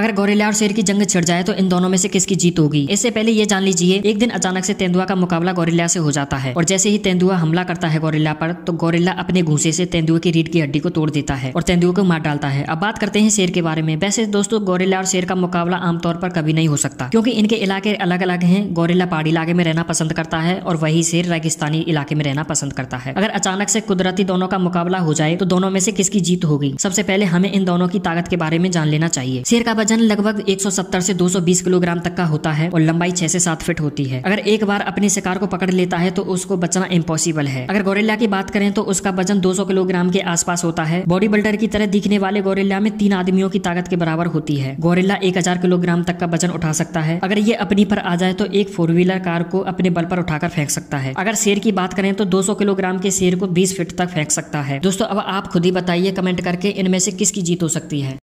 अगर गोरेला और शेर की जंग छिड़ जाए तो इन दोनों में से किसकी जीत होगी इससे पहले ये जान लीजिए एक दिन अचानक से तेंदुआ का मुकाबला गोरेला से हो जाता है और जैसे ही तेंदुआ हमला करता है गोरेला पर तो गोरेला अपने घूसे से तेंदुए की रीढ़ की हड्डी को तोड़ देता है और तेंदुए को मार डालता है अब बात करते हैं शेर के बारे में वैसे दोस्तों गोरेला और शेर का मुकाबला आमतौर पर कभी नहीं हो सकता क्योंकि इनके इलाके अलग अलग है गोरेला पहाड़ी इलाके में रहना पसंद करता है और वही शेर रेगिस्तानी इलाके में रहना पसंद करता है अगर अचानक से कुदरती दोनों का मुकाबला हो जाए तो दोनों में से किसकी जीत होगी सबसे पहले हमें इन दोनों की ताकत के बारे में जान लेना चाहिए शेर का वजन लगभग 170 से 220 किलोग्राम तक का होता है और लंबाई 6 से 7 फीट होती है अगर एक बार अपने शिकार को पकड़ लेता है तो उसको बचना इम्पॉसिबल है अगर गोरेला की बात करें तो उसका वजन 200 किलोग्राम के आसपास होता है बॉडी बिल्डर की तरह दिखने वाले गोरेला में तीन आदमियों की ताकत के बराबर होती है गोरेला एक हजार किलोग्राम तक का वजन उठा सकता है अगर ये अपनी पर आ जाए तो एक फोर व्हीलर कार को अपने बल पर उठाकर फेंक सकता है अगर शेर की बात करें तो दो किलोग्राम के शेर को बीस फीट तक फेंक सकता है दोस्तों अब आप खुद ही बताइए कमेंट करके इनमें से किसकी जीत हो सकती है